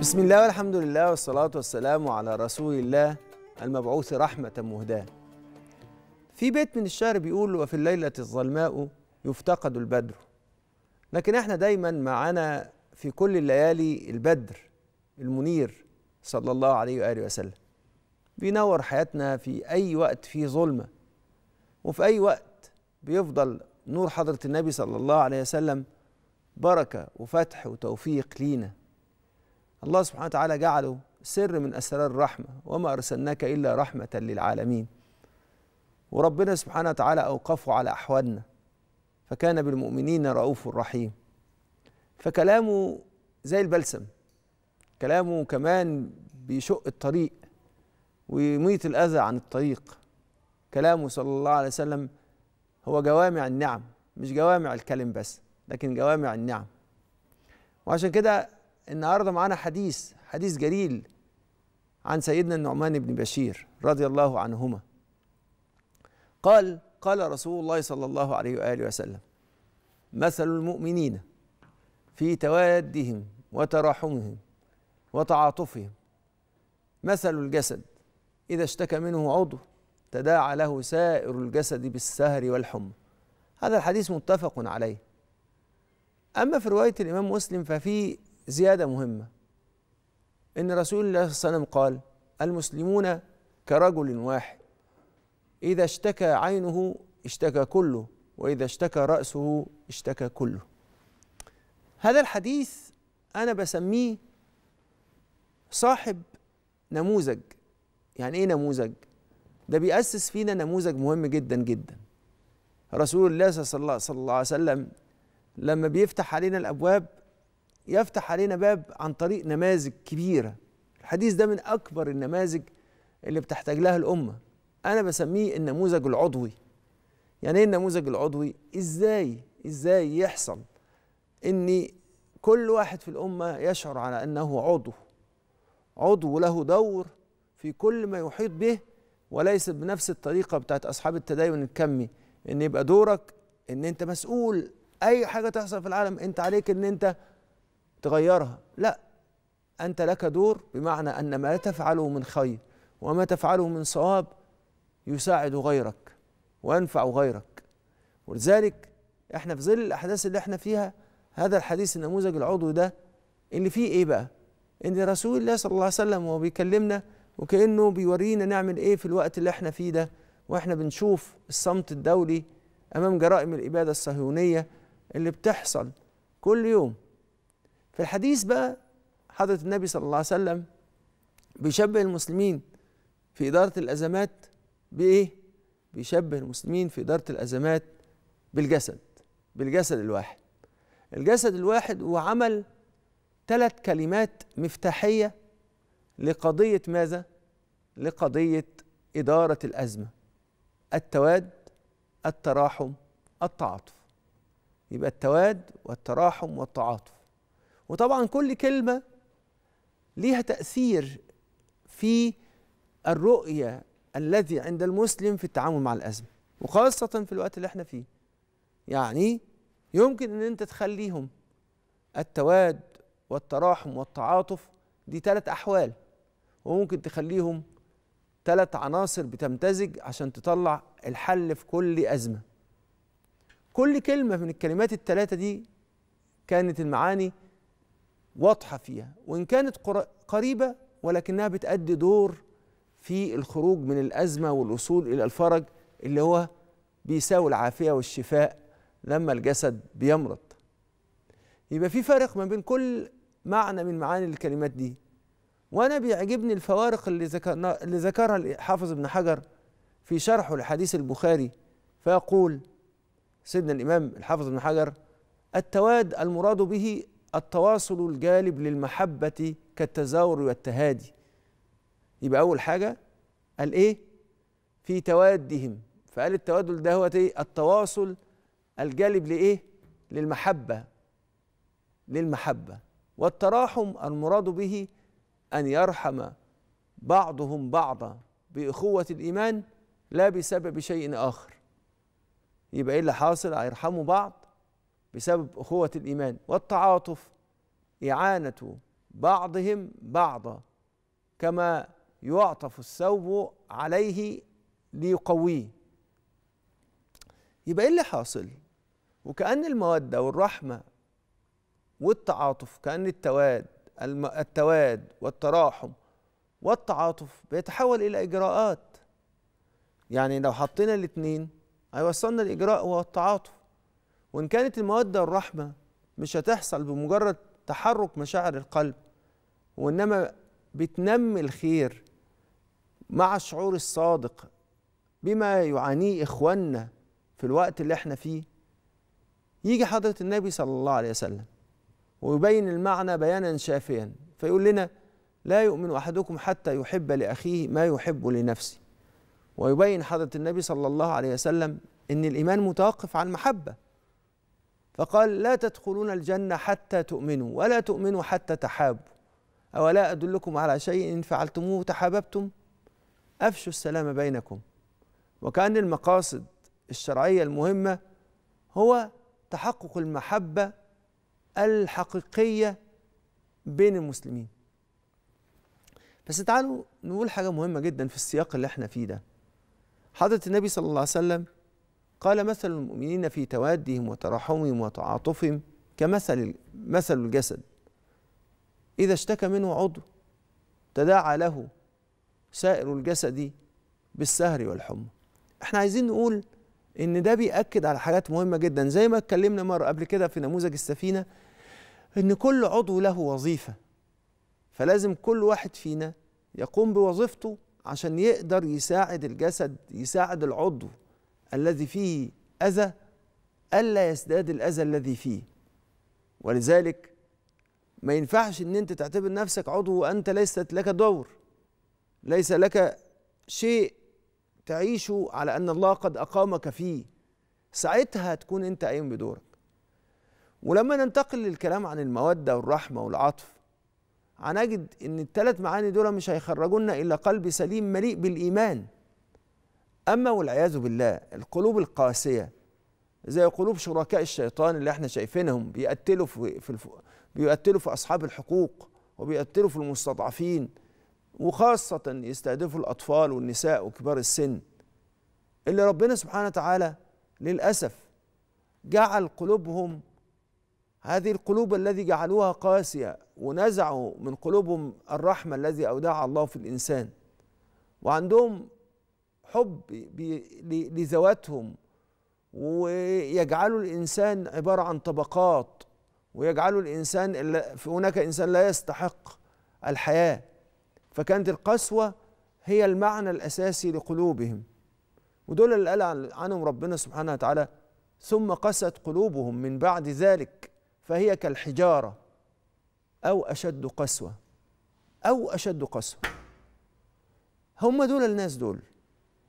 بسم الله والحمد لله والصلاة والسلام على رسول الله المبعوث رحمة مهداة في بيت من الشعر بيقول وفي الليلة الظلماء يفتقد البدر لكن احنا دايما معانا في كل الليالي البدر المنير صلى الله عليه وآله وسلم بينور حياتنا في أي وقت فيه ظلمة وفي أي وقت بيفضل نور حضرة النبي صلى الله عليه وسلم بركة وفتح وتوفيق لينا الله سبحانه وتعالى جعله سر من أسرار الرحمة وما أرسلناك إلا رحمة للعالمين وربنا سبحانه وتعالى أوقفه على أحوالنا فكان بالمؤمنين رؤوف رحيم فكلامه زي البلسم كلامه كمان بيشق الطريق ويميت الأذى عن الطريق كلامه صلى الله عليه وسلم هو جوامع النعم مش جوامع الكلم بس لكن جوامع النعم وعشان كده النهارده معانا حديث حديث جليل عن سيدنا النعمان بن بشير رضي الله عنهما قال قال رسول الله صلى الله عليه واله وسلم مثل المؤمنين في توادهم وتراحمهم وتعاطفهم مثل الجسد اذا اشتكى منه عضو تداعى له سائر الجسد بالسهر والحمى هذا الحديث متفق عليه أما في رواية الإمام مسلم ففي زيادة مهمة إن رسول الله صلى الله عليه وسلم قال المسلمون كرجل واحد إذا اشتكى عينه اشتكى كله وإذا اشتكى رأسه اشتكى كله هذا الحديث أنا بسميه صاحب نموذج يعني إيه نموذج؟ ده بيأسس فينا نموذج مهم جدا جدا رسول الله صلى الله عليه وسلم لما بيفتح علينا الأبواب يفتح علينا باب عن طريق نماذج كبيرة الحديث ده من أكبر النماذج اللي بتحتاج لها الأمة أنا بسميه النموذج العضوي يعني إيه النموذج العضوي؟ إزاي إزاي يحصل إن كل واحد في الأمة يشعر على أنه عضو عضو له دور في كل ما يحيط به وليست بنفس الطريقة بتاعت أصحاب التدين الكمي إن يبقى دورك إن أنت مسؤول أي حاجة تحصل في العالم أنت عليك إن أنت تغيرها لا أنت لك دور بمعنى أن ما تفعله من خير وما تفعله من صواب يساعد غيرك وينفع غيرك ولذلك احنا في ظل الأحداث اللي احنا فيها هذا الحديث النموذج العضوي ده اللي فيه ايه بقى؟ ان رسول الله صلى الله عليه وسلم وهو بيكلمنا وكأنه بيورينا نعمل ايه في الوقت اللي احنا فيه ده واحنا بنشوف الصمت الدولي امام جرائم الاباده الصهيونيه اللي بتحصل كل يوم في الحديث بقى حضرة النبي صلى الله عليه وسلم بيشبه المسلمين في إدارة الأزمات بإيه؟ بيشبه المسلمين في إدارة الأزمات بالجسد بالجسد الواحد الجسد الواحد هو عمل ثلاث كلمات مفتاحية لقضية ماذا؟ لقضية إدارة الأزمة التواد التراحم التعاطف يبقى التواد والتراحم والتعاطف وطبعا كل كلمة ليها تأثير في الرؤية الذي عند المسلم في التعامل مع الأزمة وخاصة في الوقت اللي احنا فيه يعني يمكن ان انت تخليهم التواد والتراحم والتعاطف دي ثلاث أحوال وممكن تخليهم ثلاث عناصر بتمتزج عشان تطلع الحل في كل أزمة كل كلمة من الكلمات الثلاثة دي كانت المعاني واضحه فيها وان كانت قريبه ولكنها بتأدي دور في الخروج من الازمه والوصول الى الفرج اللي هو بيساوي العافيه والشفاء لما الجسد بيمرض يبقى في فارق ما بين كل معنى من معاني الكلمات دي وانا بيعجبني الفوارق اللي ذكرنا اللي ذكرها الحافظ ابن حجر في شرحه لحديث البخاري فيقول سيدنا الامام الحافظ ابن حجر التواد المراد به التواصل الجالب للمحبة كالتزاور والتهادي يبقى أول حاجة قال إيه في توادهم فقال التوادل ده هو إيه التواصل الجالب لإيه للمحبة للمحبة والتراحم المراد به أن يرحم بعضهم بعضا بإخوة الإيمان لا بسبب شيء آخر يبقى إيه اللي حاصل هيرحموا بعض بسبب أخوة الإيمان والتعاطف إعانة بعضهم بعضا كما يعطف الثوب عليه ليقويه يبقى ايه اللي حاصل وكأن المودة والرحمة والتعاطف كأن التواد التواد والتراحم والتعاطف بيتحول إلى إجراءات يعني لو حطينا الاتنين هيوصلنا الإجراء والتعاطف وإن كانت المودة والرحمة مش هتحصل بمجرد تحرك مشاعر القلب وإنما بتنمي الخير مع الشعور الصادق بما يعانيه إخواننا في الوقت اللي احنا فيه يجي حضرة النبي صلى الله عليه وسلم ويبين المعنى بيانا شافيا فيقول لنا لا يؤمن أحدكم حتى يحب لأخيه ما يحب لنفسه ويبين حضرة النبي صلى الله عليه وسلم أن الإيمان متوقف على المحبة فقال لا تدخلون الجنة حتى تؤمنوا ولا تؤمنوا حتى تحابوا أولا أدلكم على شيء إن فعلتموه تحاببتم أفشوا السلام بينكم وكأن المقاصد الشرعية المهمة هو تحقق المحبة الحقيقية بين المسلمين بس تعالوا نقول حاجة مهمة جدا في السياق اللي احنا فيه ده حضرة النبي صلى الله عليه وسلم قال مثل المؤمنين في توادهم وتراحمهم وتعاطفهم كمثل مثل الجسد إذا اشتكى منه عضو تداعى له سائر الجسد بالسهر والحمى احنا عايزين نقول ان ده بيأكد على حاجات مهمة جدا زي ما اتكلمنا مرة قبل كده في نموذج السفينة ان كل عضو له وظيفة فلازم كل واحد فينا يقوم بوظيفته عشان يقدر يساعد الجسد يساعد العضو الذي فيه أذى ألا يزداد الأذى الذي فيه ولذلك ما ينفعش ان انت تعتبر نفسك عضو وانت ليست لك دور ليس لك شيء تعيش على ان الله قد اقامك فيه ساعتها تكون انت قايم بدورك ولما ننتقل للكلام عن الموده والرحمه والعطف هنجد ان الثلاث معاني دول مش هيخرجونا الا قلب سليم مليء بالايمان أما والعياذ بالله القلوب القاسية زي قلوب شركاء الشيطان اللي احنا شايفينهم بيقتلوا في, الف... بيقتلوا في أصحاب الحقوق وبيقتلوا في المستضعفين وخاصة يستهدفوا الأطفال والنساء وكبار السن اللي ربنا سبحانه وتعالى للأسف جعل قلوبهم هذه القلوب الذي جعلوها قاسية ونزعوا من قلوبهم الرحمة الذي أودعها الله في الإنسان وعندهم حب لذواتهم ويجعلوا الانسان عباره عن طبقات ويجعلوا الانسان هناك انسان لا يستحق الحياه فكانت القسوه هي المعنى الاساسي لقلوبهم ودول اللي قال عنهم ربنا سبحانه وتعالى ثم قست قلوبهم من بعد ذلك فهي كالحجاره او اشد قسوه او اشد قسوه هم دول الناس دول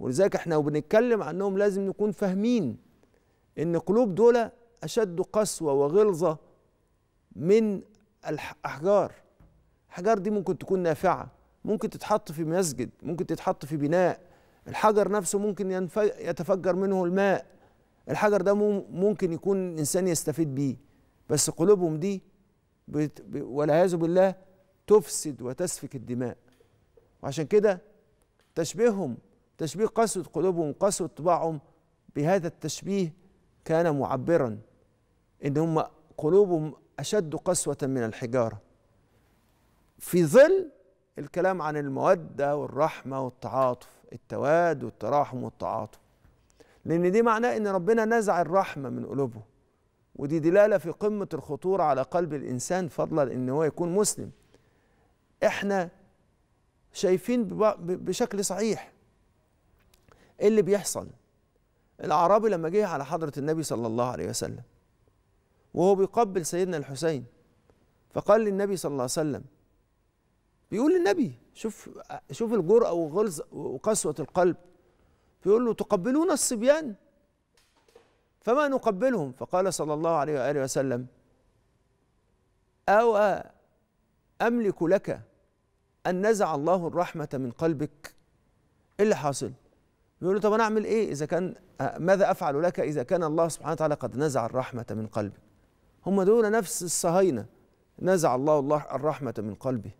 ولذلك احنا وبنتكلم عنهم لازم نكون فاهمين ان قلوب دول اشد قسوه وغلظه من الاحجار الحجار دي ممكن تكون نافعه ممكن تتحط في مسجد ممكن تتحط في بناء الحجر نفسه ممكن يتفجر منه الماء الحجر ده ممكن يكون انسان يستفيد بيه بس قلوبهم دي والعياذ بالله تفسد وتسفك الدماء وعشان كده تشبيههم تشبيه قسوة قلوبهم قسوة طباعهم بهذا التشبيه كان معبرا ان هم قلوبهم اشد قسوة من الحجارة في ظل الكلام عن المودة والرحمة والتعاطف التواد والتراحم والتعاطف لأن دي معناه إن ربنا نزع الرحمة من قلوبه ودي دلالة في قمة الخطورة على قلب الإنسان فضلا إن هو يكون مسلم إحنا شايفين بشكل صحيح ايه اللي بيحصل الاعرابي لما جه على حضره النبي صلى الله عليه وسلم وهو بيقبل سيدنا الحسين فقال للنبي صلى الله عليه وسلم بيقول للنبي شوف شوف الجرأة وغلظ وقسوة القلب بيقول له تقبلون الصبيان فما نقبلهم فقال صلى الله عليه وآله وسلم أو أملك لك أن نزع الله الرحمة من قلبك إيه اللي حاصل بيقول له طب انا اعمل ايه اذا كان آه، ماذا افعل لك اذا كان الله سبحانه وتعالى قد نزع الرحمه من قلبي هم دول نفس الصهاينه نزع الله الله الرحمه من قلبي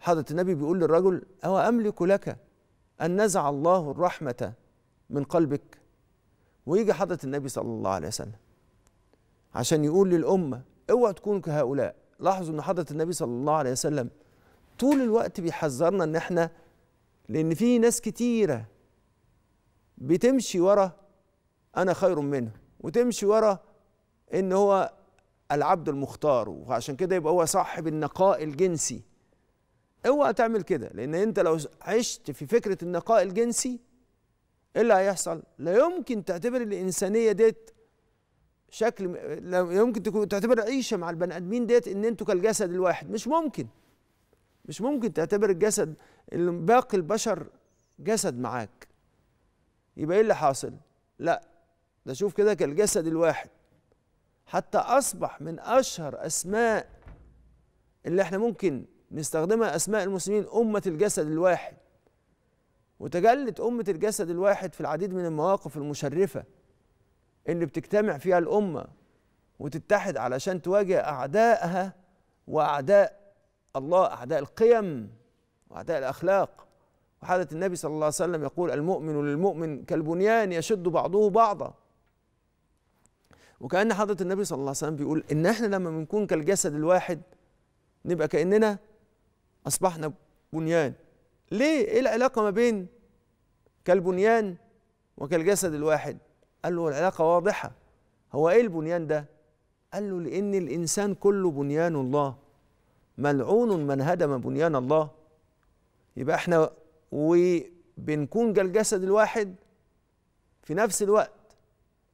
حضره النبي بيقول للرجل او املك لك ان نزع الله الرحمه من قلبك ويجي حضره النبي صلى الله عليه وسلم عشان يقول للامه اوعوا تكونوا كهؤلاء لاحظوا ان حضره النبي صلى الله عليه وسلم طول الوقت بيحذرنا ان احنا لان في ناس كتيره بتمشي ورا انا خير منه وتمشي ورا ان هو العبد المختار وعشان كده يبقى هو صاحب النقاء الجنسي اوعى تعمل كده لان انت لو عشت في فكره النقاء الجنسي ايه اللي هيحصل لا يمكن تعتبر الانسانيه ديت شكل لا يمكن تكون تعتبر عيشه مع البني ادمين ديت ان انتوا كالجسد الواحد مش ممكن مش ممكن تعتبر الجسد باقي البشر جسد معاك يبقى ايه اللي حاصل لا ده شوف كده كالجسد الواحد حتى اصبح من اشهر اسماء اللي احنا ممكن نستخدمها اسماء المسلمين امه الجسد الواحد وتجلت امه الجسد الواحد في العديد من المواقف المشرفه اللي بتجتمع فيها الامه وتتحد علشان تواجه اعدائها واعداء الله اعداء القيم واعداء الاخلاق وحضرة النبي صلى الله عليه وسلم يقول المؤمن للمؤمن كالبنيان يشد بعضه بعضا وكأن حضرة النبي صلى الله عليه وسلم بيقول إن إحنا لما بنكون كالجسد الواحد نبقى كأننا أصبحنا بنيان ليه إيه العلاقة ما بين كالبنيان وكالجسد الواحد قال له العلاقة واضحة هو إيه البنيان ده قال له لأن الإنسان كله بنيان الله ملعون من هدم بنيان الله يبقى إحنا وبنكون كالجسد الواحد في نفس الوقت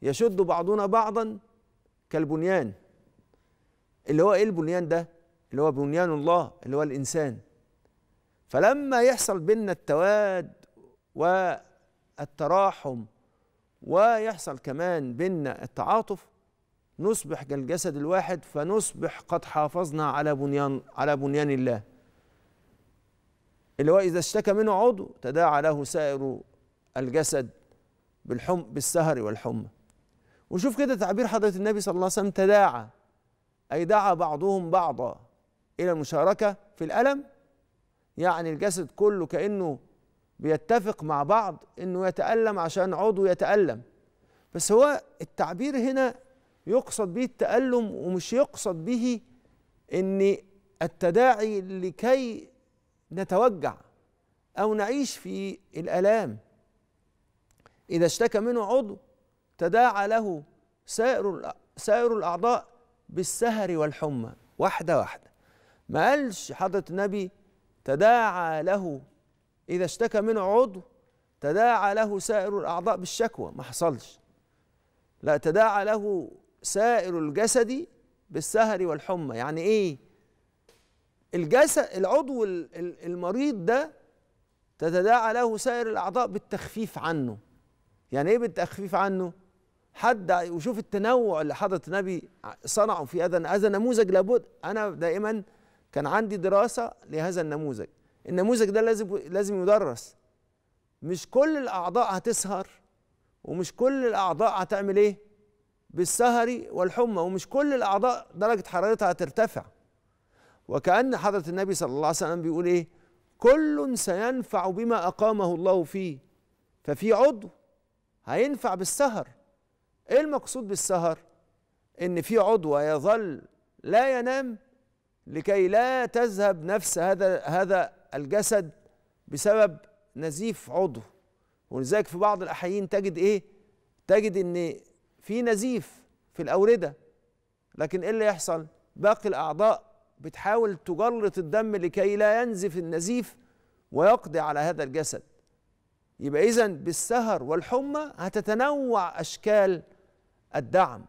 يشد بعضنا بعضا كالبنيان اللي هو ايه البنيان ده اللي هو بنيان الله اللي هو الانسان فلما يحصل بيننا التواد والتراحم ويحصل كمان بيننا التعاطف نصبح كالجسد الواحد فنصبح قد حافظنا على بنيان على بنيان الله اللي هو إذا اشتكى منه عضو تداعى له سائر الجسد بالحم بالسهر والحمى وشوف كده تعبير حضرة النبي صلى الله عليه وسلم تداعى أي دعا بعضهم بعضا إلى المشاركة في الألم يعني الجسد كله كأنه بيتفق مع بعض إنه يتألم عشان عضو يتألم بس هو التعبير هنا يقصد به التألم ومش يقصد به إن التداعي لكي نتوجع أو نعيش في الآلام إذا اشتكى منه عضو تداعى له سائر سائر الأعضاء بالسهر والحمى واحدة واحدة ما قالش حضرة النبي تداعى له إذا اشتكى منه عضو تداعى له سائر الأعضاء بالشكوى ما حصلش لا تداعى له سائر الجسد بالسهر والحمى يعني إيه الجسد العضو المريض ده تتداعى له سائر الاعضاء بالتخفيف عنه يعني ايه بالتخفيف عنه حد وشوف التنوع اللي حضرة النبي صنعه في هذا هذا نموذج لابد انا دائما كان عندي دراسه لهذا النموذج النموذج ده لازم لازم يدرس مش كل الاعضاء هتسهر ومش كل الاعضاء هتعمل ايه بالسهر والحمى ومش كل الاعضاء درجه حرارتها هترتفع وكأن حضرة النبي صلى الله عليه وسلم بيقول إيه كل سينفع بما أقامه الله فيه ففي عضو هينفع بالسهر إيه المقصود بالسهر إن في عضو يظل لا ينام لكي لا تذهب نفس هذا هذا الجسد بسبب نزيف عضو ولذلك في بعض الأحيين تجد إيه تجد إن في نزيف في الأوردة لكن إيه اللي يحصل باقي الأعضاء بتحاول تجلط الدم لكي لا ينزف النزيف ويقضي على هذا الجسد يبقى اذا بالسهر والحمى هتتنوع اشكال الدعم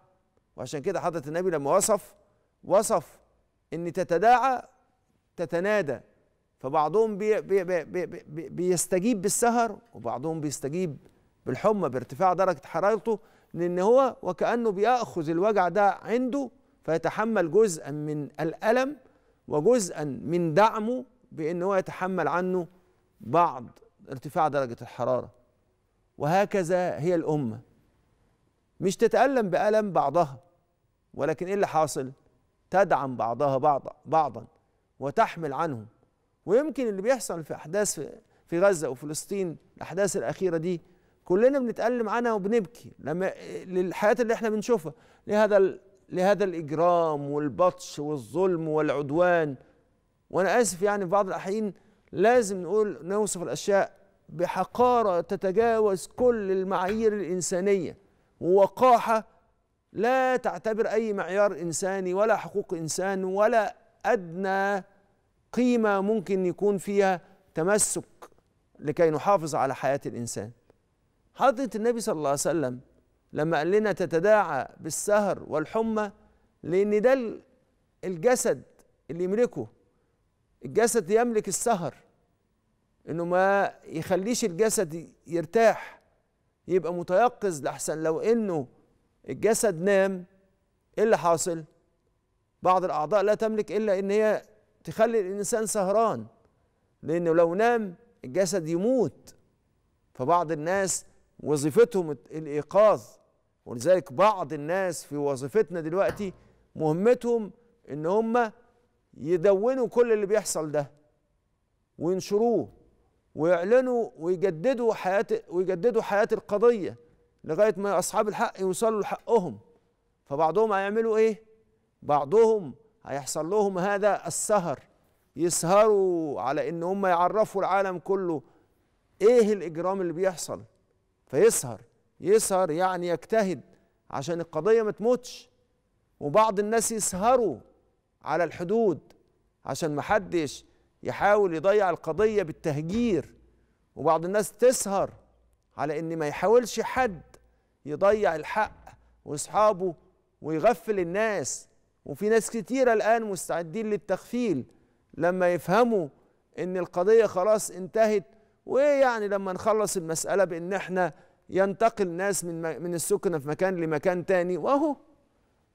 وعشان كده حضرة النبي لما وصف وصف ان تتداعى تتنادى فبعضهم بي بي بي بي بي بيستجيب بالسهر وبعضهم بيستجيب بالحمى بارتفاع درجة حرارته لأن هو وكأنه بيأخذ الوجع ده عنده فيتحمل جزءا من الألم وجزءا من دعمه بأن هو يتحمل عنه بعض ارتفاع درجة الحرارة وهكذا هي الأمة مش تتألم بألم بعضها ولكن إيه اللي حاصل؟ تدعم بعضها بعض بعضا وتحمل عنهم ويمكن اللي بيحصل في أحداث في غزة وفلسطين الأحداث الأخيرة دي كلنا بنتألم عنها وبنبكي لما للحياة اللي احنا بنشوفها لهذا لهذا الإجرام والبطش والظلم والعدوان وأنا آسف يعني في بعض الأحيان لازم نقول نوصف الأشياء بحقارة تتجاوز كل المعايير الإنسانية ووقاحة لا تعتبر أي معيار إنساني ولا حقوق إنسان ولا أدنى قيمة ممكن يكون فيها تمسك لكي نحافظ على حياة الإنسان حضرة النبي صلى الله عليه وسلم لما قال لنا تتداعى بالسهر والحمى لان ده الجسد اللي يملكه الجسد يملك السهر انه ما يخليش الجسد يرتاح يبقى متيقظ لاحسن لو انه الجسد نام ايه اللي حاصل بعض الاعضاء لا تملك الا ان هي تخلي الانسان سهران لانه لو نام الجسد يموت فبعض الناس وظيفتهم الايقاظ ولذلك بعض الناس في وظيفتنا دلوقتي مهمتهم ان هم يدونوا كل اللي بيحصل ده وينشروه ويعلنوا ويجددوا حياه ويجددوا حياه القضيه لغايه ما اصحاب الحق يوصلوا لحقهم فبعضهم هيعملوا ايه بعضهم هيحصل لهم هذا السهر يسهروا على ان هم يعرفوا العالم كله ايه الاجرام اللي بيحصل فيسهر يسهر يعني يجتهد عشان القضية ما تموتش وبعض الناس يسهروا على الحدود عشان محدش يحاول يضيع القضية بالتهجير وبعض الناس تسهر على ان ما يحاولش حد يضيع الحق واصحابه ويغفل الناس وفي ناس كتيرة الان مستعدين للتغفيل لما يفهموا ان القضية خلاص انتهت وايه يعني لما نخلص المسألة بان احنا ينتقل ناس من من السكنه في مكان لمكان تاني واهو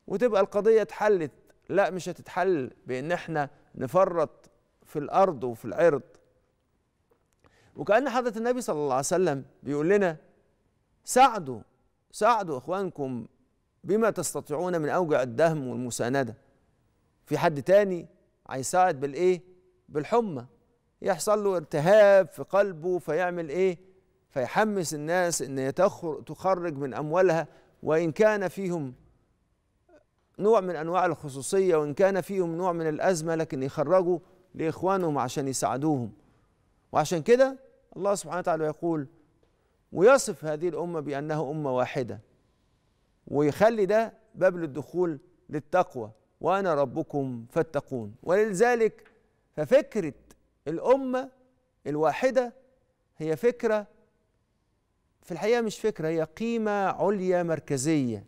وتبقى القضيه اتحلت لا مش هتتحل بان احنا نفرط في الارض وفي العرض وكان حضره النبي صلى الله عليه وسلم بيقول لنا ساعدوا ساعدوا اخوانكم بما تستطيعون من اوجع الدهم والمسانده في حد تاني هيساعد بالايه بالحمى يحصل له التهاب في قلبه فيعمل ايه فيحمس الناس ان هي تخرج من اموالها وان كان فيهم نوع من انواع الخصوصيه وان كان فيهم نوع من الازمه لكن يخرجوا لاخوانهم عشان يساعدوهم وعشان كده الله سبحانه وتعالى يقول ويصف هذه الامه بانها امه واحده ويخلي ده باب للدخول للتقوى وانا ربكم فاتقون ولذلك ففكره الامه الواحده هي فكره في الحقيقه مش فكره هي قيمه عليا مركزيه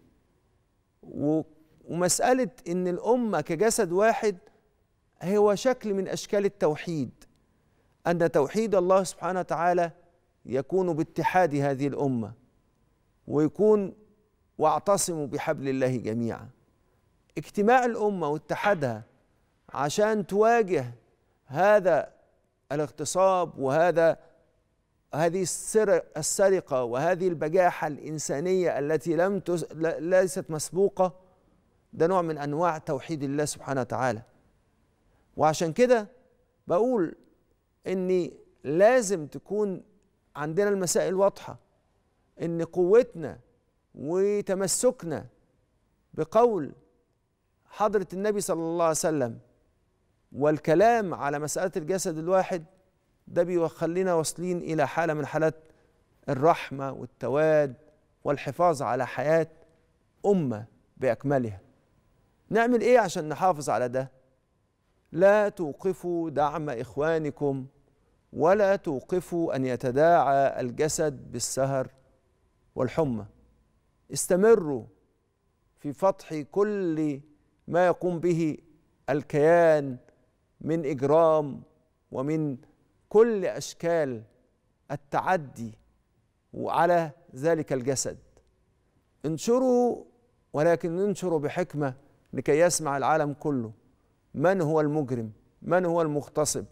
ومساله ان الامه كجسد واحد هو شكل من اشكال التوحيد ان توحيد الله سبحانه وتعالى يكون باتحاد هذه الامه ويكون واعتصموا بحبل الله جميعا اجتماع الامه واتحادها عشان تواجه هذا الاغتصاب وهذا هذه السرقة وهذه البجاحة الإنسانية التي لم تس... ليست مسبوقة ده نوع من أنواع توحيد الله سبحانه وتعالى وعشان كده بقول ان لازم تكون عندنا المسائل واضحة إن قوتنا وتمسكنا بقول حضرة النبي صلى الله عليه وسلم والكلام على مسألة الجسد الواحد ده بيخلينا واصلين إلى حالة من حالات الرحمة والتواد والحفاظ على حياة أمة بأكملها نعمل إيه عشان نحافظ على ده؟ لا توقفوا دعم إخوانكم ولا توقفوا أن يتداعى الجسد بالسهر والحمى استمروا في فتح كل ما يقوم به الكيان من إجرام ومن كل اشكال التعدي وعلى ذلك الجسد انشروا ولكن انشروا بحكمه لكي يسمع العالم كله من هو المجرم من هو المغتصب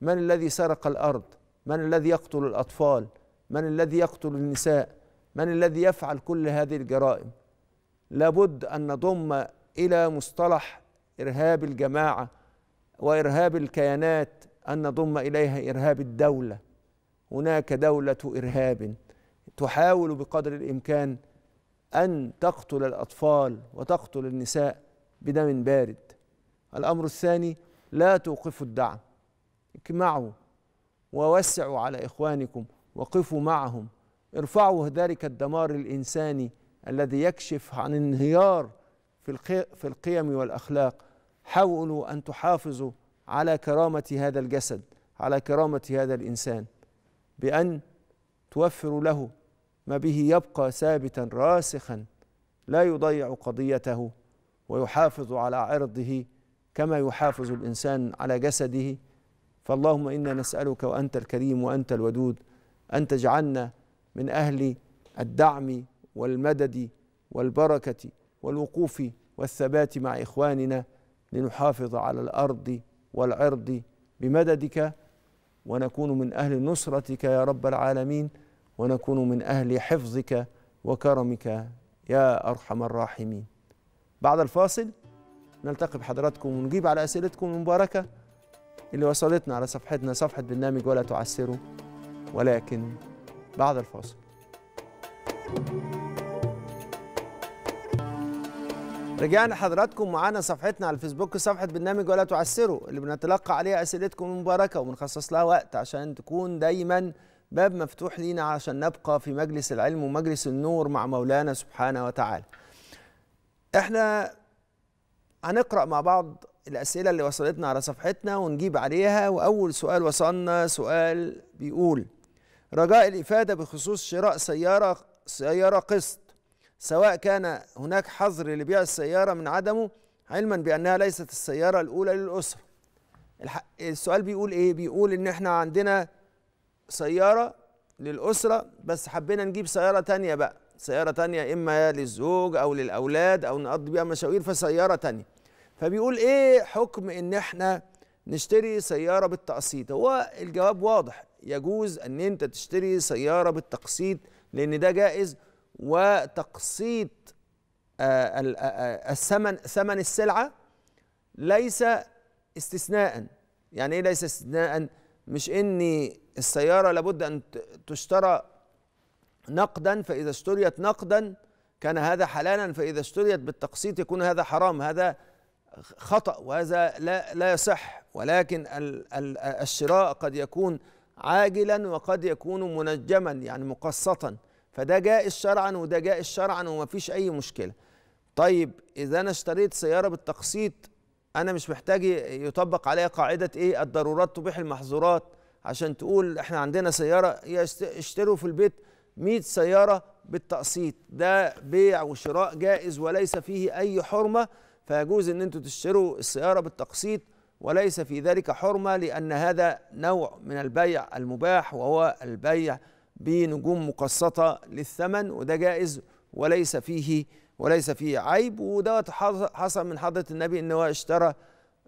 من الذي سرق الارض من الذي يقتل الاطفال من الذي يقتل النساء من الذي يفعل كل هذه الجرائم لابد ان نضم الى مصطلح ارهاب الجماعه وارهاب الكيانات أن نضم إليها إرهاب الدولة هناك دولة إرهاب تحاول بقدر الإمكان أن تقتل الأطفال وتقتل النساء بدم بارد الأمر الثاني لا توقفوا الدعم اجمعوا ووسعوا على إخوانكم وقفوا معهم ارفعوا ذلك الدمار الإنساني الذي يكشف عن انهيار في القيم والأخلاق حاولوا أن تحافظوا على كرامة هذا الجسد على كرامة هذا الإنسان بأن توفر له ما به يبقى ثابتا راسخا لا يضيع قضيته ويحافظ على عرضه كما يحافظ الإنسان على جسده فاللهم إنا نسألك وأنت الكريم وأنت الودود أن تجعلنا من أهل الدعم والمدد والبركة والوقوف والثبات مع إخواننا لنحافظ على الأرض والعرض بمددك ونكون من أهل نصرتك يا رب العالمين ونكون من أهل حفظك وكرمك يا أرحم الراحمين بعد الفاصل نلتقي بحضراتكم ونجيب على أسئلتكم المباركة اللي وصلتنا على صفحتنا صفحة برنامج ولا تعسروا ولكن بعد الفاصل thank you رجعنا حضراتكم معانا صفحتنا على الفيسبوك صفحة برنامج ولا تعسروا اللي بنتلقى عليها أسئلتكم المباركة وبنخصص لها وقت عشان تكون دايما باب مفتوح لينا عشان نبقى في مجلس العلم ومجلس النور مع مولانا سبحانه وتعالى احنا هنقرأ مع بعض الأسئلة اللي وصلتنا على صفحتنا ونجيب عليها وأول سؤال وصلنا سؤال بيقول رجاء الإفادة بخصوص شراء سيارة سيارة قسط سواء كان هناك حظر لبيع السيارة من عدمه علما بأنها ليست السيارة الأولى للأسرة السؤال بيقول إيه؟ بيقول إن إحنا عندنا سيارة للأسرة بس حبينا نجيب سيارة تانية بقى سيارة تانية إما للزوج أو للأولاد أو نقضي بيها مشاوير فسيارة تانية فبيقول إيه حكم إن إحنا نشتري سيارة بالتقسيط هو الجواب واضح يجوز أن أنت تشتري سيارة بالتقسيط لأن ده جائز وتقسيط آه، آه، آه، الثمن ثمن السلعه ليس استثناء يعني ايه ليس استثناء مش اني السياره لابد ان تشترى نقدا فاذا اشتريت نقدا كان هذا حلالا فاذا اشتريت بالتقسيط يكون هذا حرام هذا خطا وهذا لا لا يصح ولكن الشراء قد يكون عاجلا وقد يكون منجما يعني مقسطا فده جائز شرعا وده جائز شرعا ومفيش اي مشكله طيب اذا انا اشتريت سياره بالتقسيط انا مش محتاج يطبق عليها قاعده ايه الضرورات تبيح المحظورات عشان تقول احنا عندنا سياره اشتروا في البيت 100 سياره بالتقسيط ده بيع وشراء جائز وليس فيه اي حرمه فيجوز ان انتوا تشتروا السياره بالتقسيط وليس في ذلك حرمه لان هذا نوع من البيع المباح وهو البيع بنجوم مقسطه للثمن وده جائز وليس فيه وليس فيه عيب ودوت حصل من حضره النبي ان هو اشترى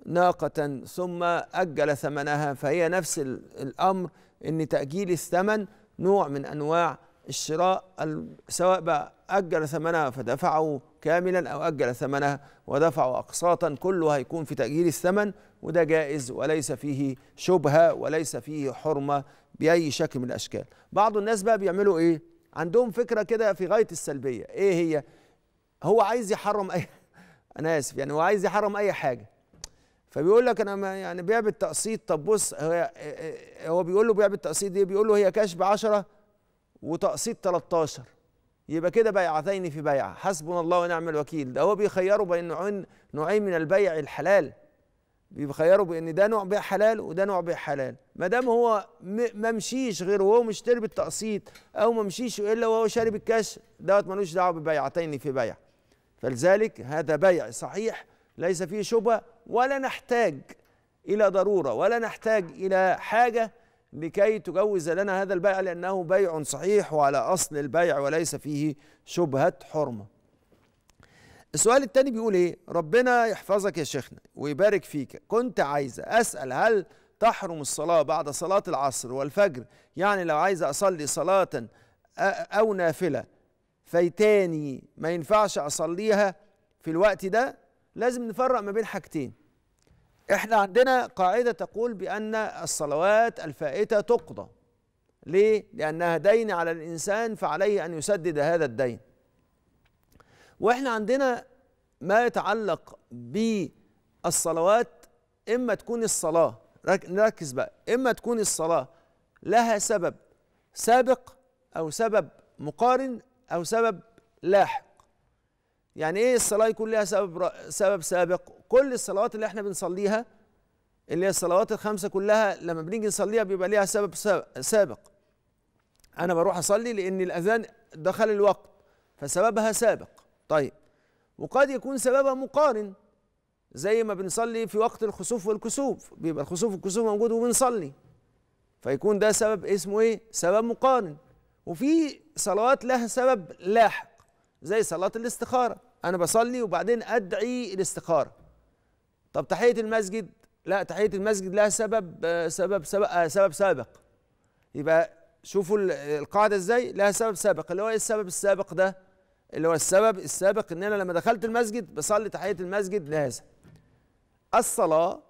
ناقه ثم اجل ثمنها فهي نفس الامر ان تاجيل الثمن نوع من انواع الشراء سواء بقى اجل ثمنها فدفعه كاملا او اجل ثمنها ودفعه اقساطا كله هيكون في تاجيل الثمن وده جائز وليس فيه شبهه وليس فيه حرمه باي شكل من الاشكال بعض الناس بقى بيعملوا ايه عندهم فكره كده في غايه السلبيه ايه هي هو عايز يحرم اي انا اسف يعني هو عايز يحرم اي حاجه فبيقول لك انا ما يعني بيع بالتقسيط طب بص هو, إيه، إيه، هو بيقول له بيع بالتقسيط دي بيقول له هي كاش ب 10 وتقسيط 13 يبقى كده بيعتين في بيعه حسبنا الله ونعم الوكيل ده هو بيخيره بين نوعين نوعين من البيع الحلال بيخيروا بان ده نوع بيع حلال وده نوع بيع حلال ما دام هو ما مشيش غير وهو مشتري بالتقسيط او ما مشيش الا وهو شاري بالكاش دوت ملوش دعوه ببيعتين في بيع فلذلك هذا بيع صحيح ليس فيه شبهه ولا نحتاج الى ضروره ولا نحتاج الى حاجه لكي تجوز لنا هذا البيع لانه بيع صحيح وعلى اصل البيع وليس فيه شبهه حرمه السؤال التاني بيقول ايه ربنا يحفظك يا شيخنا ويبارك فيك كنت عايزة أسأل هل تحرم الصلاة بعد صلاة العصر والفجر يعني لو عايزة أصلي صلاة أو نافلة فيتاني ما ينفعش أصليها في الوقت ده لازم نفرق ما بين حاجتين احنا عندنا قاعدة تقول بأن الصلوات الفائتة تقضى ليه؟ لأنها دين على الإنسان فعليه أن يسدد هذا الدين واحنا عندنا ما يتعلق بالصلوات اما تكون الصلاه نركز بقى اما تكون الصلاه لها سبب سابق او سبب مقارن او سبب لاحق يعني ايه الصلاه يكون لها سبب سبب سابق كل الصلوات اللي احنا بنصليها اللي هي الصلوات الخمسه كلها لما بنيجي نصليها بيبقى ليها سبب سابق انا بروح اصلي لان الاذان دخل الوقت فسببها سابق طيب وقد يكون سببها مقارن زي ما بنصلي في وقت الخسوف والكسوف بيبقى الخسوف والكسوف موجود وبنصلي فيكون ده سبب اسمه ايه سبب مقارن وفي صلوات لها سبب لاحق زي صلاة الاستخارة أنا بصلي وبعدين أدعي الاستخارة طب تحية المسجد لا تحية المسجد لها سبب سبب سبب سبب سابق يبقى شوفوا القاعدة ازاي لها سبب سابق اللي هو ايه السبب السابق ده اللي هو السبب السابق ان انا لما دخلت المسجد بصلي تحيه المسجد لهذا الصلاه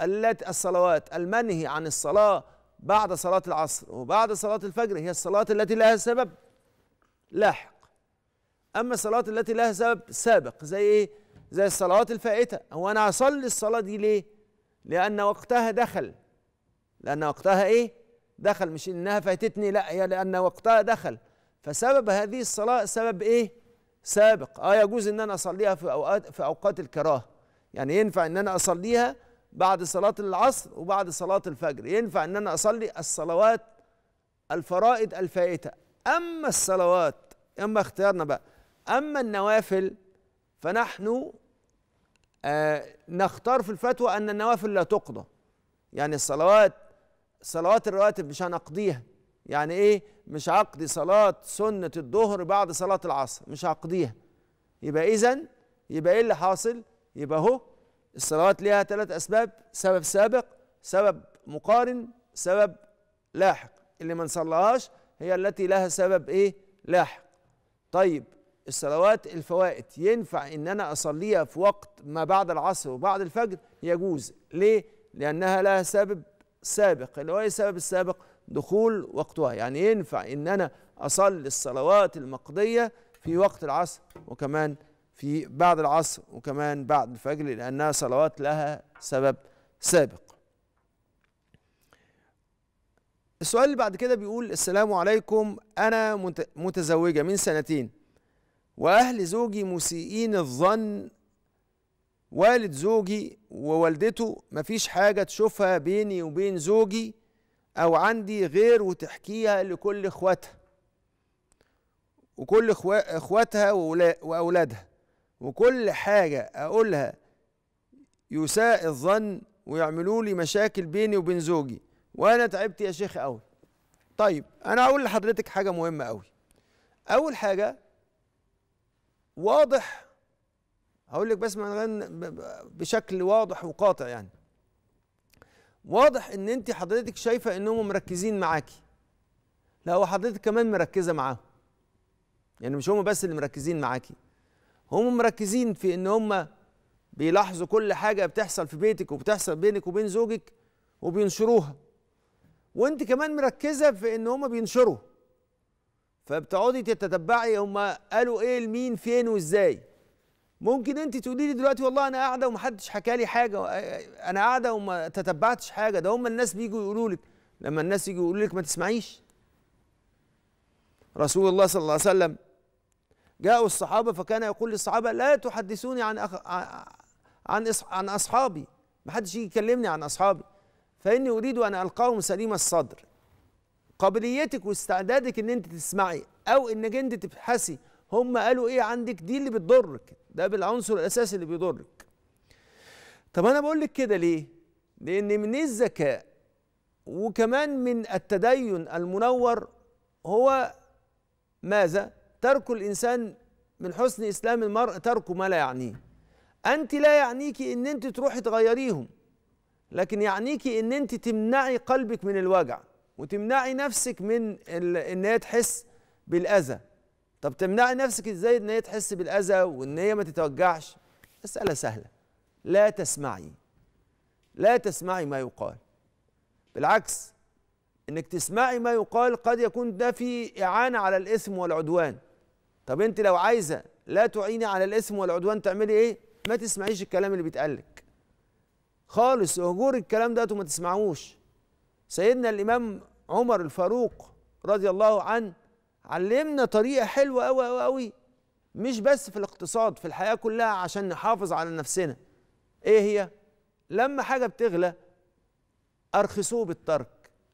التي الصلوات المنهي عن الصلاه بعد صلاه العصر وبعد صلاه الفجر هي الصلاه التي لها سبب لاحق اما الصلاه التي لها سبب سابق زي ايه زي الصلوات الفائته هو انا هصلي الصلاه دي ليه لان وقتها دخل لان وقتها ايه دخل مش انها فاتتني لا هي لان وقتها دخل فسبب هذه الصلاه سبب ايه سابق اه يجوز ان انا اصليها في اوقات في اوقات الكراهه يعني ينفع ان انا اصليها بعد صلاه العصر وبعد صلاه الفجر ينفع ان انا اصلي الصلوات الفرائض الفائته اما الصلوات اما اختيارنا بقى اما النوافل فنحن آه نختار في الفتوى ان النوافل لا تقضى يعني الصلوات صلوات الرواتب مش هنقضيها يعني ايه مش عقدي صلاة سنة الظهر بعد صلاة العصر مش عقديها يبقى اذا يبقى ايه اللي حاصل يبقى اهو الصلوات ليها ثلاث اسباب سبب سابق سبب مقارن سبب لاحق اللي ما نصلهاش هي التي لها سبب ايه لاحق طيب الصلوات الفوائد ينفع ان انا اصليها في وقت ما بعد العصر وبعد الفجر يجوز ليه لانها لها سبب سابق اللي هو ايه السبب السابق دخول وقتها يعني ينفع ان انا اصلي الصلوات المقضيه في وقت العصر وكمان في بعد العصر وكمان بعد الفجر لانها صلوات لها سبب سابق السؤال اللي بعد كده بيقول السلام عليكم انا متزوجه من سنتين واهل زوجي مسيئين الظن والد زوجي ووالدته مفيش حاجه تشوفها بيني وبين زوجي او عندي غير وتحكيها لكل اخواتها وكل اخواتها واولادها وكل حاجه اقولها يساء الظن ويعملوا لي مشاكل بيني وبين زوجي وانا تعبت يا شيخ قوي طيب انا هقول لحضرتك حاجه مهمه قوي اول حاجه واضح هقول لك بس بشكل واضح وقاطع يعني واضح ان انت حضرتك شايفه انهم مركزين معاكي لا هو حضرتك كمان مركزه معاهم يعني مش هم بس اللي مركزين معاكي هم مركزين في ان هم بيلاحظوا كل حاجه بتحصل في بيتك وبتحصل بينك وبين زوجك وبينشروها وانت كمان مركزه في ان هم بينشروا فبتقعدي تتتبعي هم قالوا ايه لمين فين وازاي ممكن انت تقولي لي دلوقتي والله انا قاعده ومحدش حكى لي حاجه انا قاعده وما تتبعتش حاجه ده هم الناس بيجوا يقولوا لك لما الناس يجوا يقولوا لك ما تسمعيش رسول الله صلى الله عليه وسلم جاءوا الصحابه فكان يقول للصحابه لا تحدثوني عن أخ... عن عن اصحابي ما حدش يجي يكلمني عن اصحابي فاني اريد ان القاهم سليم الصدر قابليتك واستعدادك ان انت تسمعي او انك انت تبحثي هم قالوا ايه عندك دي اللي بتضرك ده بالعنصر الاساسي اللي بيضرك طب انا بقول لك كده ليه لان من الذكاء وكمان من التدين المنور هو ماذا ترك الانسان من حسن اسلام المرء تركه ما لا يعنيه انت لا يعنيكي ان انت تروحي تغيريهم لكن يعنيكي ان انت تمنعي قلبك من الوجع وتمنعي نفسك من ان هي تحس بالاذى طب تمنعي نفسك ازاي ان هي تحس بالاذى وان هي ما تتوجعش مساله سهله لا تسمعي لا تسمعي ما يقال بالعكس انك تسمعي ما يقال قد يكون ده في اعانه على الاثم والعدوان طب انت لو عايزه لا تعيني على الاثم والعدوان تعملي ايه ما تسمعيش الكلام اللي بيتقالك خالص اهجور الكلام ده وما تسمعوش سيدنا الامام عمر الفاروق رضي الله عنه علمنا طريقه حلوه قوي قوي قوي مش بس في الاقتصاد في الحياه كلها عشان نحافظ على نفسنا ايه هي لما حاجه بتغلى ارخصوه بالترك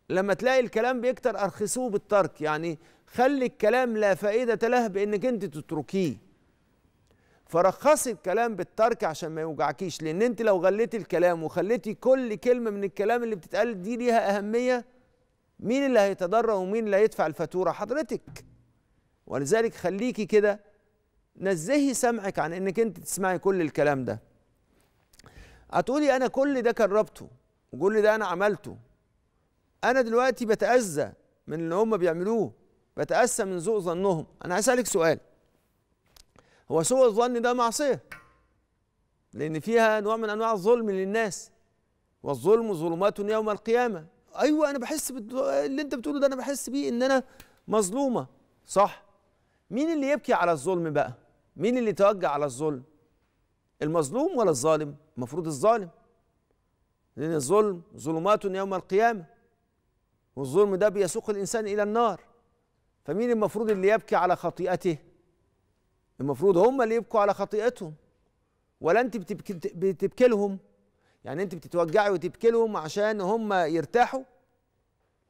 لما تلاقي الكلام بيكتر ارخصوه بالترك يعني خلي الكلام لا فائده له بانك انت تتركيه فرخصي الكلام بالترك عشان ما يوجعكيش لان انت لو غليتي الكلام وخليتي كل كلمه من الكلام اللي بتتقال دي ليها اهميه مين اللي هيتضرر ومين اللي هيدفع الفاتوره حضرتك ولذلك خليكي كده نزهي سمعك عن انك انت تسمعي كل الكلام ده هتقولي انا كل ده كربته وكل ده انا عملته انا دلوقتي بتاذى من اللي هم بيعملوه بتاسى من سوء ظنهم انا هسالك سؤال هو سوء الظن ده معصيه لان فيها نوع من انواع الظلم للناس والظلم ظلمات يوم القيامه ايوه انا بحس اللي انت بتقوله ده انا بحس بيه ان انا مظلومه صح مين اللي يبكي على الظلم بقى مين اللي يتوجع على الظلم المظلوم ولا الظالم المفروض الظالم لان الظلم ظلمات يوم القيامه والظلم ده بيسوق الانسان الى النار فمين المفروض اللي يبكي على خطيئته المفروض هم اللي يبكوا على خطيئتهم ولا انت بتبكي, بتبكي لهم يعني انت بتتوجعي وتبكي لهم عشان هم يرتاحوا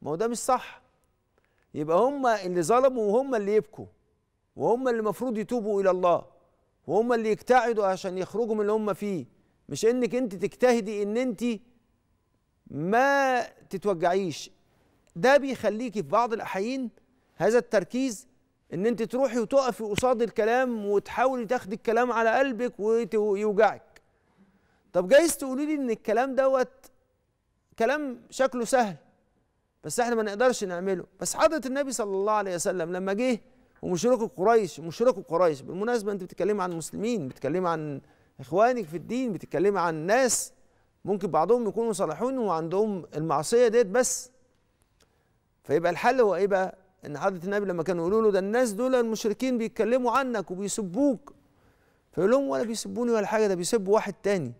ما هو ده مش صح يبقى هم اللي ظلموا وهم اللي يبكوا وهم اللي المفروض يتوبوا الى الله وهم اللي يجتهدوا عشان يخرجوا من اللي هم فيه مش انك انت تجتهدي ان انت ما تتوجعيش ده بيخليكي في بعض الاحيان هذا التركيز ان انت تروحي وتقفي قصاد الكلام وتحاولي تاخدي الكلام على قلبك ويوجعك طب جايز تقولي لي ان الكلام دوت كلام شكله سهل بس احنا ما نقدرش نعمله بس حضره النبي صلى الله عليه وسلم لما جه ومشركوا قريش مشركوا قريش بالمناسبه انت بتتكلمي عن المسلمين بتتكلمي عن اخوانك في الدين بتتكلمي عن ناس ممكن بعضهم يكونوا صالحون وعندهم المعصيه ديت بس فيبقى الحل هو ايه بقى ان حضره النبي لما كانوا يقولوا له ده الناس دول المشركين بيتكلموا عنك وبيسبوك فيقول لهم ولا بيسبوني ولا حاجه ده بيسبوا واحد تاني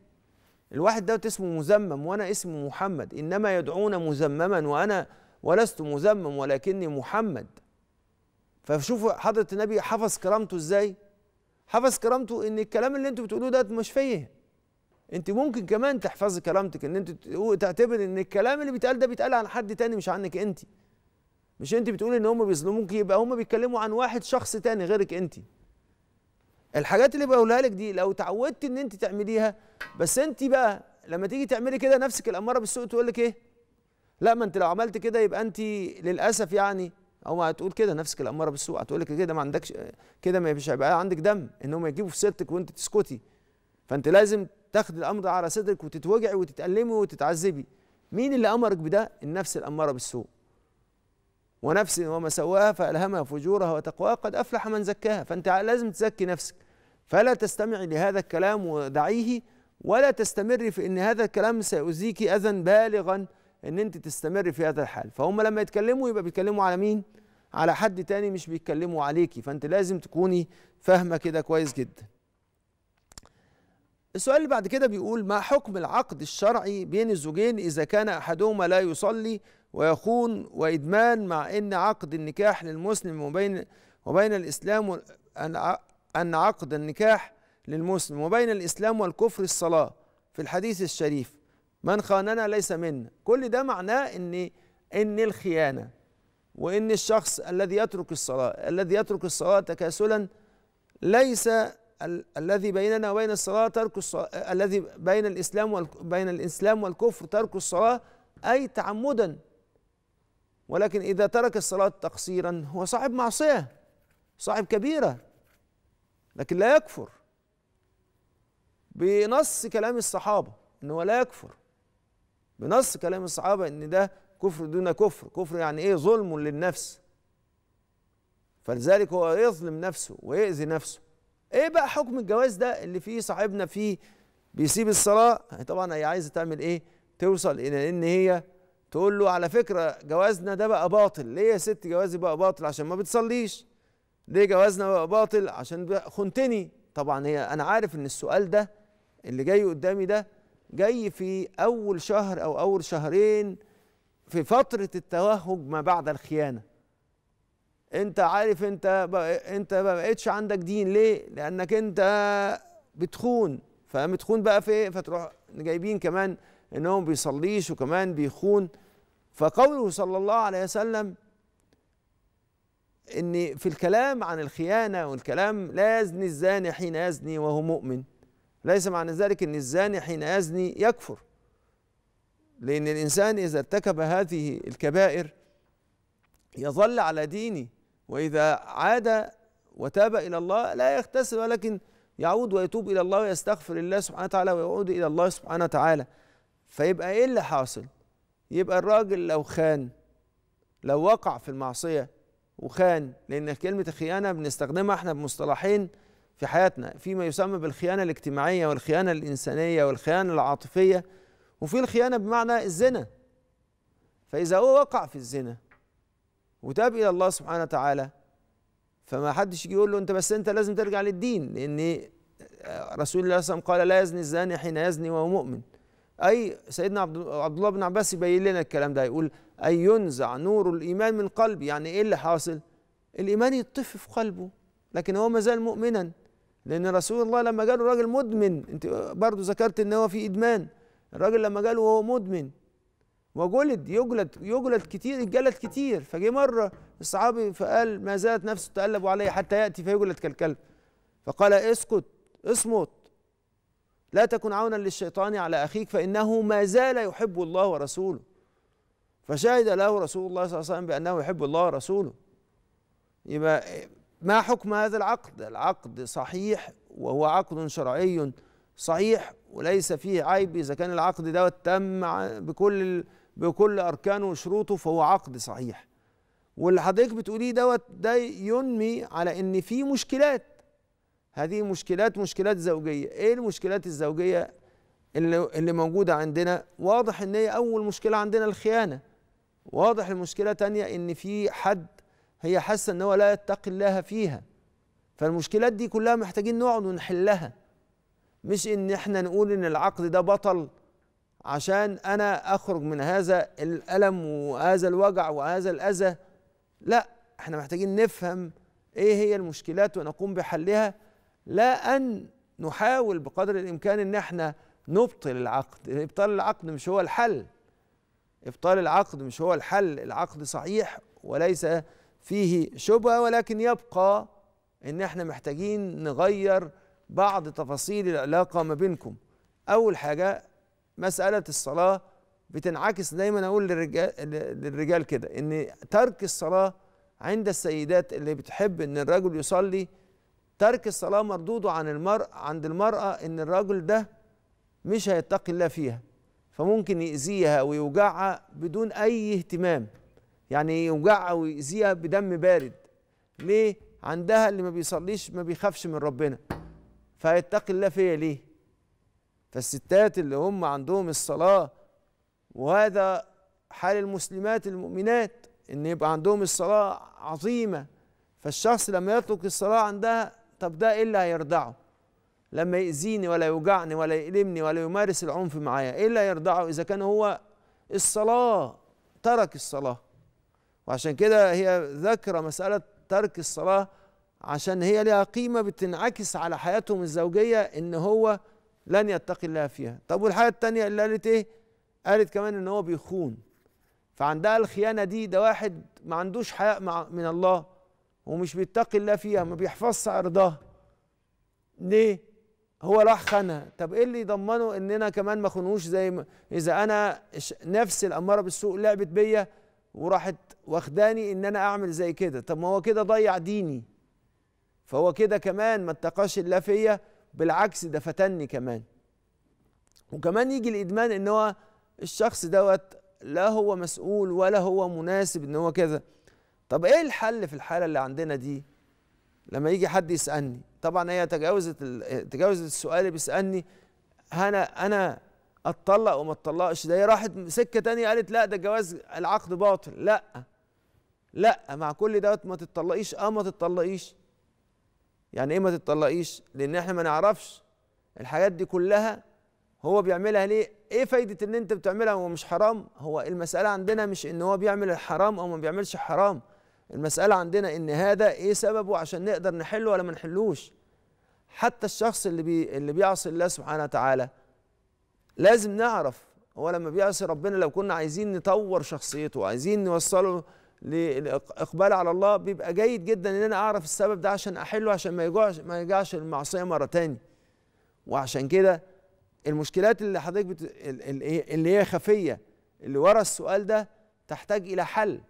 الواحد دوت اسمه مزمم وانا اسمي محمد انما يدعون مزمما وانا ولست مزمم ولكني محمد فشوفوا حضره النبي حفظ كرامته ازاي حفظ كرامته ان الكلام اللي انتوا بتقولوه ده مش فيه انت ممكن كمان تحفظي كرامتك ان انت تعتبر ان الكلام اللي بيتقال ده بيتقال عن حد تاني مش عنك انت مش انت بتقولي ان هم بيظلموك يبقى هم بيتكلموا عن واحد شخص تاني غيرك انت الحاجات اللي بقولها لك دي لو تعودت ان انت تعمليها بس انت بقى لما تيجي تعملي كده نفسك الاماره بالسوء تقول لك ايه لا ما انت لو عملت كده يبقى انت للاسف يعني او ما هتقول كده نفسك الاماره بالسوء هتقول لك كده ما عندكش كده مش هيبقى عندك دم ان هم يجيبوا في سيرتك وانت تسكتي فانت لازم تاخدي الامر على صدرك وتتوجعي وتتالمي وتتعذبي مين اللي امرك بده النفس الاماره بالسوء ونفس وما سواها فألهمها فجورها وتقواها قد أفلح من زكاها فأنت لازم تزكي نفسك فلا تستمعي لهذا الكلام ودعيه ولا تستمري في أن هذا الكلام سيؤذيك أذى بالغا أن أنت تستمر في هذا الحال فهم لما يتكلموا يبقى بيتكلموا على مين؟ على حد تاني مش بيتكلموا عليكي فأنت لازم تكوني فاهمة كده كويس جدا السؤال اللي بعد كده بيقول ما حكم العقد الشرعي بين الزوجين إذا كان أحدهما لا يصلي ويخون وإدمان مع أن عقد النكاح للمسلم وبين وبين الإسلام أن عقد النكاح للمسلم وبين الإسلام والكفر الصلاة في الحديث الشريف من خاننا ليس منا كل ده معناه أن أن الخيانة وأن الشخص الذي يترك الصلاة الذي يترك الصلاة تكاسلا ليس ال الذي بيننا وبين الصلاة ترك الصلاة الذي بين الإسلام بين الإسلام والكفر ترك الصلاة أي تعمدا ولكن إذا ترك الصلاة تقصيرا هو صاحب معصية صاحب كبيرة لكن لا يكفر بنص كلام الصحابة أنه لا يكفر بنص كلام الصحابة أن ده كفر دون كفر كفر يعني إيه ظلم للنفس فلذلك هو يظلم نفسه ويأذي نفسه إيه بقى حكم الجواز ده اللي فيه صاحبنا فيه بيسيب الصلاة طبعا هي عايزة تعمل إيه توصل إلى إن هي تقول له على فكرة جوازنا ده بقى باطل ليه يا ست جوازي بقى باطل عشان ما بتصليش ليه جوازنا بقى باطل عشان بقى خنتني طبعا هي أنا عارف إن السؤال ده اللي جاي قدامي ده جاي في أول شهر أو أول شهرين في فترة التوهج ما بعد الخيانة انت عارف انت بقى انت ما بقتش عندك دين ليه لانك انت بتخون فمتخون بقى في ايه فتروح جايبين كمان انهم بيصليش وكمان بيخون فقوله صلى الله عليه وسلم ان في الكلام عن الخيانه والكلام لا يزني الزاني حين يزني وهو مؤمن ليس معنى ذلك ان الزاني حين يزني يكفر لان الانسان اذا ارتكب هذه الكبائر يظل على دينه واذا عاد وتاب الى الله لا يغتسل ولكن يعود ويتوب الى الله ويستغفر الله سبحانه وتعالى ويعود الى الله سبحانه وتعالى فيبقى ايه اللي حاصل؟ يبقى الراجل لو خان لو وقع في المعصية وخان لأن كلمة الخيانة بنستخدمها احنا بمصطلحين في حياتنا فيما يسمى بالخيانة الاجتماعية والخيانة الإنسانية والخيانة العاطفية وفي الخيانة بمعنى الزنا فإذا هو وقع في الزنا وتاب إلى الله سبحانه وتعالى فما حدش يجي يقول له أنت بس أنت لازم ترجع للدين لأن آه، رسول الله صلى الله عليه وسلم قال لا يزني الزاني حين يزني وهو مؤمن أي سيدنا عبد الله بن عباس يبين لنا الكلام ده يقول أن ينزع نور الإيمان من قلبي يعني إيه اللي حاصل؟ الإيمان يطفي في قلبه لكن هو ما زال مؤمنا لأن رسول الله لما جاله راجل مدمن أنت برضه ذكرت إن هو في إدمان الراجل لما جاله وهو مدمن وجلد يجلد يجلد كتير اتجلد كتير فجه مرة الصحابي فقال ما زالت نفسه تقلب عليه حتى يأتي فيجلد كالكلب فقال اسكت اصمت لا تكن عونا للشيطان على أخيك فإنه ما زال يحب الله ورسوله فشهد له رسول الله صلى الله عليه وسلم بأنه يحب الله ورسوله يبقى ما حكم هذا العقد العقد صحيح وهو عقد شرعي صحيح وليس فيه عيب إذا كان العقد دوت تم بكل بكل أركانه وشروطه فهو عقد صحيح واللي حضرتك بتقوليه دوت ده ينمي على إن في مشكلات هذه مشكلات مشكلات زوجيه ايه المشكلات الزوجيه اللي اللي موجوده عندنا واضح ان هي اول مشكله عندنا الخيانه واضح المشكله تانية ان في حد هي حاسه ان هو لا يتقي الله فيها فالمشكلات دي كلها محتاجين نقعد ونحلها مش ان احنا نقول ان العقد ده بطل عشان انا اخرج من هذا الالم وهذا الوجع وهذا الاذى لا احنا محتاجين نفهم ايه هي المشكلات ونقوم بحلها لا أن نحاول بقدر الإمكان إن إحنا نبطل العقد إبطال العقد مش هو الحل إبطال العقد مش هو الحل العقد صحيح وليس فيه شبهة ولكن يبقى إن إحنا محتاجين نغير بعض تفاصيل العلاقة ما بينكم أول حاجة مسألة الصلاة بتنعكس دايما أقول للرجال, للرجال كده إن ترك الصلاة عند السيدات اللي بتحب إن الرجل يصلي ترك الصلاة مردوده عن المر عند المرأة إن الراجل ده مش هيتقي الله فيها فممكن يأذيها ويوجعها بدون أي اهتمام يعني يوجعها ويأذيها بدم بارد ليه؟ عندها اللي ما بيصليش ما بيخافش من ربنا فهيتقي الله فيا ليه؟ فالستات اللي هم عندهم الصلاة وهذا حال المسلمات المؤمنات ان يبقى عندهم الصلاة عظيمة فالشخص لما يترك الصلاة عندها طب ده ايه اللي هيرضعه لما يأذيني ولا يوجعني ولا يألمني ولا يمارس العنف معايا ايه اللي هيرضعه اذا كان هو الصلاة ترك الصلاة وعشان كده هي ذكر مسألة ترك الصلاة عشان هي لها قيمة بتنعكس على حياتهم الزوجية ان هو لن يتقي الله فيها طب والحاجة التانية اللي قالت ايه قالت كمان ان هو بيخون فعندها الخيانة دي ده واحد ما عندوش حياء من الله ومش بيتقي الله فيها ما بيحفظش عرضها ليه هو راح خانها طب ايه اللي يضمنه ان انا كمان ما خنوش زي ما اذا انا نفسي الاماره بالسوء لعبت بيا وراحت واخداني ان انا اعمل زي كده طب ما هو كده ضيع ديني فهو كده كمان ما اتقاش الله فيا بالعكس ده فتني كمان وكمان يجي الادمان ان هو الشخص دوت لا هو مسؤول ولا هو مناسب ان هو كذا طب ايه الحل في الحاله اللي عندنا دي لما يجي حد يسالني طبعا هي تجاوزت تجاوزت السؤال بيسالني انا انا اتطلق وما اتطلقش ده هي راحت سكه تانية قالت لا ده الجواز العقد باطل لا لا مع كل دوت ما تتطلقيش اه ما تتطلقيش يعني ايه ما تتطلقيش لان احنا ما نعرفش الحاجات دي كلها هو بيعملها ليه ايه فايده ان انت بتعملها ومش حرام هو المساله عندنا مش ان هو بيعمل الحرام او ما بيعملش حرام المسألة عندنا إن هذا إيه سببه عشان نقدر نحله ولا ما نحلوش حتى الشخص اللي بي اللي بيعصي الله سبحانه وتعالى لازم نعرف هو لما بيعصي ربنا لو كنا عايزين نطور شخصيته عايزين نوصله للإقبال على الله بيبقى جيد جدا إن أنا أعرف السبب ده عشان أحله عشان ما يجوعش ما يرجعش المعصية مرة تاني وعشان كده المشكلات اللي حضرتك بت... إيه، اللي هي خفية اللي ورا السؤال ده تحتاج إلى حل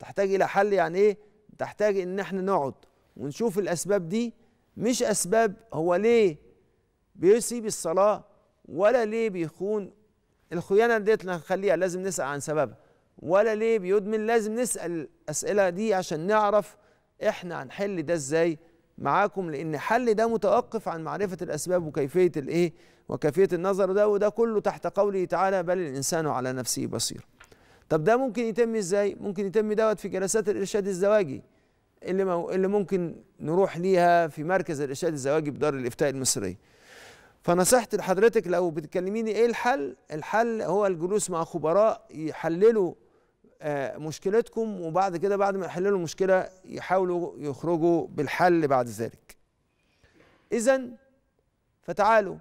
تحتاج الى حل يعني ايه تحتاج ان احنا نقعد ونشوف الاسباب دي مش اسباب هو ليه بيسيب الصلاه ولا ليه بيخون الخيانه ديت هنخليها لازم نسال عن سببها ولا ليه بيدمن لازم نسال الاسئله دي عشان نعرف احنا هنحل ده ازاي معاكم لان حل ده متوقف عن معرفه الاسباب وكيفيه الايه وكيفيه النظر ده وده كله تحت قوله تعالى بل الانسان على نفسه بصير طب ده ممكن يتم ازاي ممكن يتم دوت في جلسات الارشاد الزواجي اللي مو اللي ممكن نروح ليها في مركز الارشاد الزواجي بدار الافتاء المصريه فنصيحتي لحضرتك لو بتكلميني ايه الحل الحل هو الجلوس مع خبراء يحللوا آه، مشكلتكم وبعد كده بعد ما يحللوا المشكله يحاولوا يخرجوا بالحل بعد ذلك اذا فتعالوا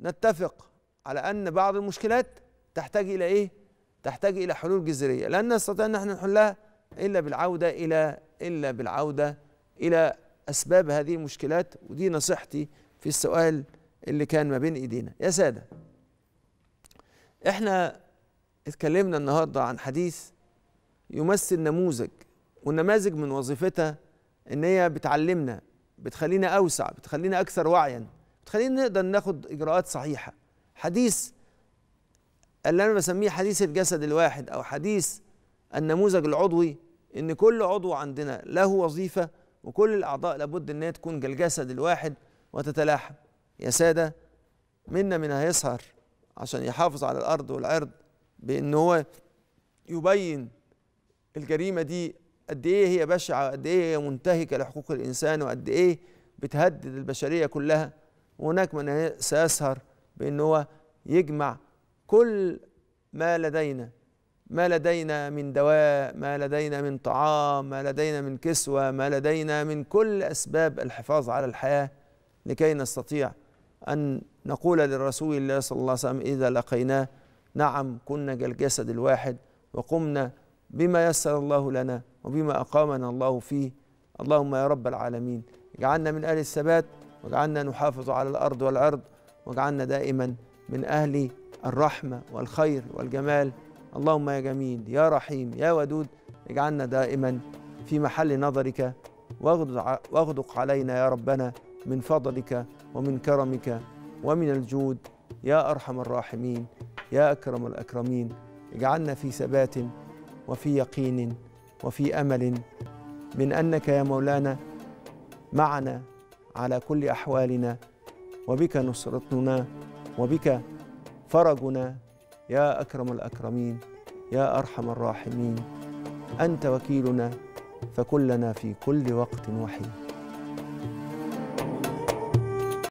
نتفق على ان بعض المشكلات تحتاج الى ايه تحتاج الى حلول جذريه لن نستطيع ان احنا نحلها الا بالعوده الى الا بالعوده الى اسباب هذه المشكلات ودي نصيحتي في السؤال اللي كان ما بين ايدينا يا ساده احنا اتكلمنا النهارده عن حديث يمثل نموذج والنماذج من وظيفتها ان هي بتعلمنا بتخلينا اوسع بتخلينا اكثر وعيا بتخلينا نقدر ناخد اجراءات صحيحه حديث اللي انا بسميه حديث الجسد الواحد او حديث النموذج العضوي ان كل عضو عندنا له وظيفه وكل الاعضاء لابد انها تكون كالجسد الواحد وتتلاحم يا ساده منا من هيسهر عشان يحافظ على الارض والعرض بان هو يبين الجريمه دي قد ايه هي بشعه قد ايه هي منتهكه لحقوق الانسان وقد ايه بتهدد البشريه كلها وهناك من سيسهر بان هو يجمع كل ما لدينا ما لدينا من دواء ما لدينا من طعام ما لدينا من كسوة ما لدينا من كل أسباب الحفاظ على الحياة لكي نستطيع أن نقول لرسول الله صلى الله عليه وسلم إذا لقيناه نعم كنا كالجسد الواحد وقمنا بما يسر الله لنا وبما أقامنا الله فيه اللهم يا رب العالمين اجعلنا من أهل الثبات واجعلنا نحافظ على الأرض والعرض واجعلنا دائما من أهل الرحمة والخير والجمال اللهم يا جميل يا رحيم يا ودود اجعلنا دائما في محل نظرك واغدق علينا يا ربنا من فضلك ومن كرمك ومن الجود يا أرحم الراحمين يا أكرم الأكرمين اجعلنا في ثبات وفي يقين وفي أمل من أنك يا مولانا معنا على كل أحوالنا وبك نصرتنا وبك فرجنا يا اكرم الاكرمين يا ارحم الراحمين انت وكيلنا فكلنا في كل وقت وحيد